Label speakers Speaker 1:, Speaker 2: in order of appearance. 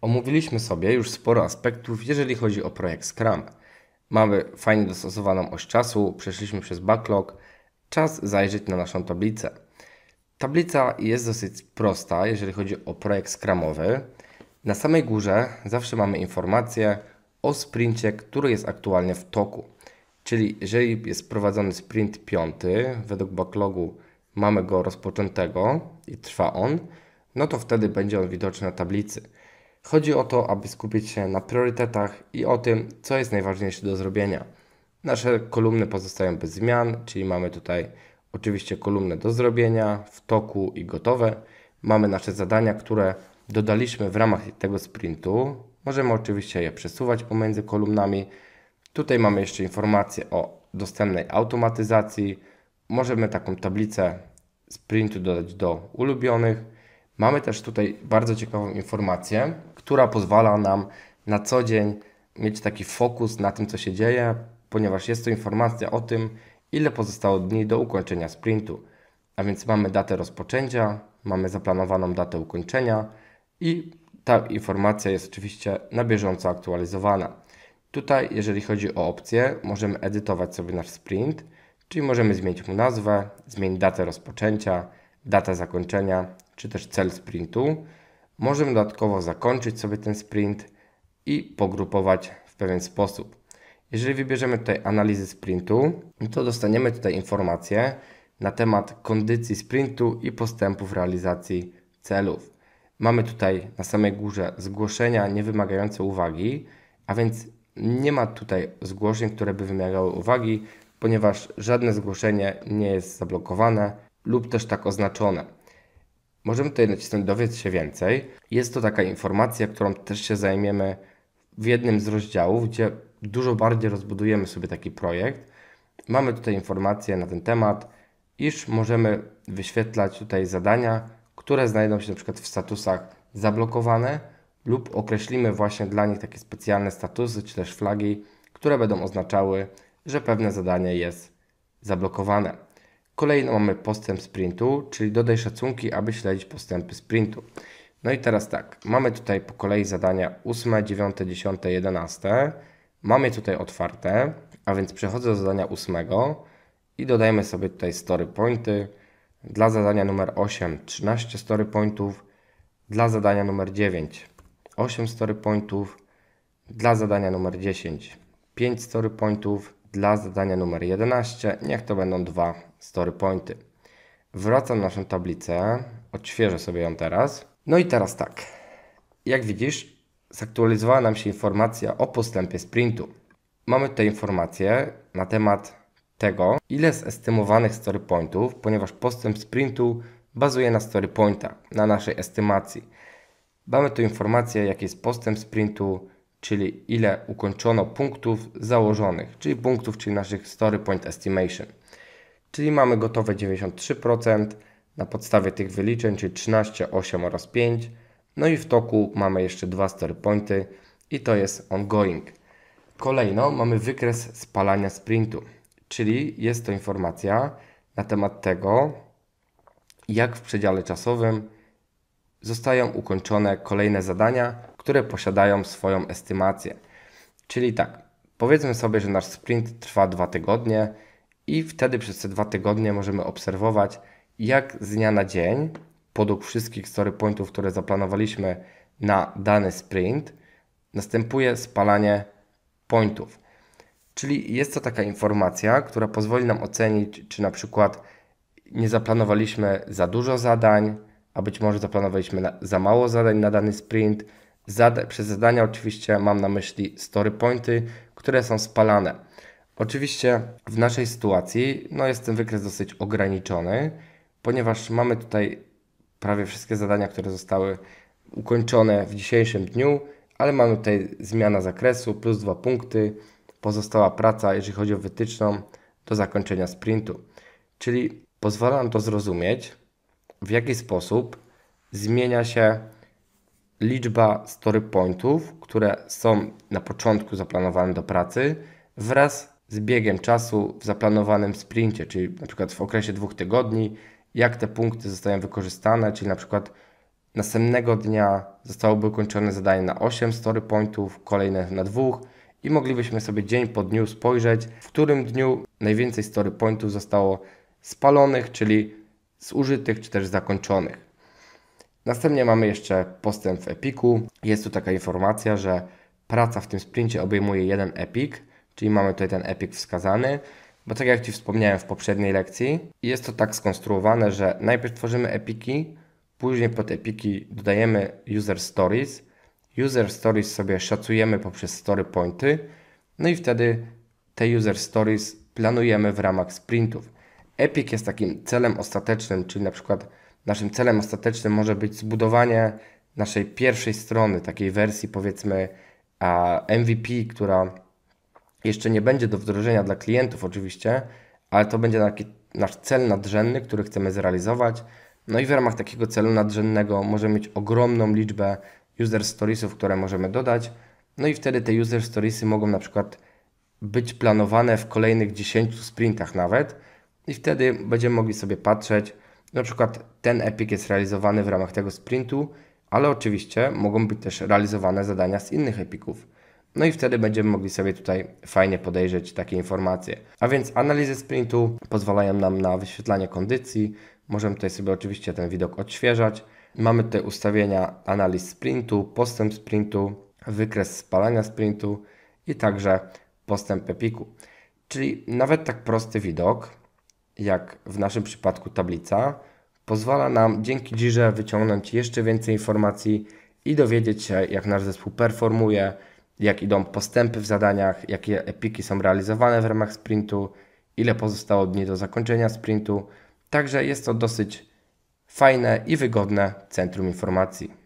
Speaker 1: Omówiliśmy sobie już sporo aspektów, jeżeli chodzi o projekt Scrum. Mamy fajnie dostosowaną oś czasu, przeszliśmy przez backlog. Czas zajrzeć na naszą tablicę. Tablica jest dosyć prosta, jeżeli chodzi o projekt Scrumowy. Na samej górze zawsze mamy informację o sprincie, który jest aktualnie w toku. Czyli jeżeli jest prowadzony sprint piąty, według backlogu mamy go rozpoczętego i trwa on, no to wtedy będzie on widoczny na tablicy. Chodzi o to, aby skupić się na priorytetach i o tym, co jest najważniejsze do zrobienia. Nasze kolumny pozostają bez zmian, czyli mamy tutaj oczywiście kolumnę do zrobienia, w toku i gotowe. Mamy nasze zadania, które dodaliśmy w ramach tego sprintu. Możemy oczywiście je przesuwać pomiędzy kolumnami. Tutaj mamy jeszcze informacje o dostępnej automatyzacji. Możemy taką tablicę sprintu dodać do ulubionych. Mamy też tutaj bardzo ciekawą informację, która pozwala nam na co dzień mieć taki fokus na tym, co się dzieje, ponieważ jest to informacja o tym, ile pozostało dni do ukończenia sprintu. A więc mamy datę rozpoczęcia, mamy zaplanowaną datę ukończenia i ta informacja jest oczywiście na bieżąco aktualizowana. Tutaj, jeżeli chodzi o opcje, możemy edytować sobie nasz sprint, czyli możemy zmienić mu nazwę, zmienić datę rozpoczęcia, datę zakończenia czy też cel sprintu, możemy dodatkowo zakończyć sobie ten sprint i pogrupować w pewien sposób. Jeżeli wybierzemy tutaj analizy sprintu, to dostaniemy tutaj informacje na temat kondycji sprintu i postępów realizacji celów. Mamy tutaj na samej górze zgłoszenia niewymagające uwagi, a więc nie ma tutaj zgłoszeń, które by wymagały uwagi, ponieważ żadne zgłoszenie nie jest zablokowane lub też tak oznaczone. Możemy tutaj nacisnąć dowiedz się więcej. Jest to taka informacja, którą też się zajmiemy w jednym z rozdziałów, gdzie dużo bardziej rozbudujemy sobie taki projekt. Mamy tutaj informacje na ten temat, iż możemy wyświetlać tutaj zadania, które znajdą się np. w statusach zablokowane lub określimy właśnie dla nich takie specjalne statusy czy też flagi, które będą oznaczały, że pewne zadanie jest zablokowane. Kolejno mamy postęp sprintu, czyli dodaj szacunki, aby śledzić postępy sprintu. No i teraz tak, mamy tutaj po kolei zadania 8, 9, 10, 11. Mamy tutaj otwarte, a więc przechodzę do zadania 8 i dodajemy sobie tutaj story pointy. Dla zadania numer 8 13 story pointów, dla zadania numer 9 8 story pointów, dla zadania numer 10 5 story pointów, dla zadania numer 11 niech to będą 2 story pointy. Wracam na naszą tablicę, odświeżę sobie ją teraz. No i teraz tak, jak widzisz, zaktualizowała nam się informacja o postępie sprintu. Mamy tutaj informację na temat tego, ile z estymowanych story pointów, ponieważ postęp sprintu bazuje na story pointach, na naszej estymacji. Mamy tu informację, jaki jest postęp sprintu, czyli ile ukończono punktów założonych, czyli punktów, czyli naszych story point estimation czyli mamy gotowe 93% na podstawie tych wyliczeń, czyli 13, 8 oraz 5. No i w toku mamy jeszcze dwa story pointy i to jest ongoing. Kolejno mamy wykres spalania sprintu, czyli jest to informacja na temat tego, jak w przedziale czasowym zostają ukończone kolejne zadania, które posiadają swoją estymację. Czyli tak, powiedzmy sobie, że nasz sprint trwa dwa tygodnie, i wtedy przez te dwa tygodnie możemy obserwować, jak z dnia na dzień, podług wszystkich story pointów, które zaplanowaliśmy na dany sprint, następuje spalanie pointów. Czyli jest to taka informacja, która pozwoli nam ocenić, czy na przykład nie zaplanowaliśmy za dużo zadań, a być może zaplanowaliśmy na, za mało zadań na dany sprint. Zada przez zadania oczywiście mam na myśli story pointy, które są spalane. Oczywiście w naszej sytuacji no, jest ten wykres dosyć ograniczony, ponieważ mamy tutaj prawie wszystkie zadania, które zostały ukończone w dzisiejszym dniu, ale mamy tutaj zmiana zakresu plus dwa punkty, pozostała praca, jeżeli chodzi o wytyczną do zakończenia sprintu. Czyli pozwala nam to zrozumieć, w jaki sposób zmienia się liczba story pointów, które są na początku zaplanowane do pracy, wraz z biegiem czasu w zaplanowanym sprincie, czyli na przykład w okresie dwóch tygodni, jak te punkty zostają wykorzystane, czyli na przykład następnego dnia zostałoby ukończone zadanie na 8 story pointów, kolejne na dwóch i moglibyśmy sobie dzień po dniu spojrzeć, w którym dniu najwięcej story pointów zostało spalonych, czyli zużytych czy też zakończonych. Następnie mamy jeszcze postęp w epiku. Jest tu taka informacja, że praca w tym sprincie obejmuje jeden epik, Czyli mamy tutaj ten epik wskazany. Bo tak jak Ci wspomniałem w poprzedniej lekcji, jest to tak skonstruowane, że najpierw tworzymy epiki, później pod epiki dodajemy user stories. User stories sobie szacujemy poprzez story pointy, no i wtedy te user stories planujemy w ramach sprintów. Epic jest takim celem ostatecznym, czyli na przykład naszym celem ostatecznym może być zbudowanie naszej pierwszej strony, takiej wersji powiedzmy MVP, która jeszcze nie będzie do wdrożenia dla klientów oczywiście, ale to będzie taki nasz cel nadrzędny, który chcemy zrealizować. No i w ramach takiego celu nadrzędnego możemy mieć ogromną liczbę user storiesów, które możemy dodać. No i wtedy te user storiesy mogą na przykład być planowane w kolejnych 10 sprintach nawet i wtedy będziemy mogli sobie patrzeć, na przykład ten epic jest realizowany w ramach tego sprintu, ale oczywiście mogą być też realizowane zadania z innych epików. No i wtedy będziemy mogli sobie tutaj fajnie podejrzeć takie informacje. A więc analizy sprintu pozwalają nam na wyświetlanie kondycji. Możemy tutaj sobie oczywiście ten widok odświeżać. Mamy tutaj ustawienia analiz sprintu, postęp sprintu, wykres spalania sprintu i także postęp epiku. Czyli nawet tak prosty widok, jak w naszym przypadku tablica, pozwala nam dzięki Jirze wyciągnąć jeszcze więcej informacji i dowiedzieć się, jak nasz zespół performuje, jak idą postępy w zadaniach, jakie epiki są realizowane w ramach sprintu, ile pozostało dni do zakończenia sprintu. Także jest to dosyć fajne i wygodne centrum informacji.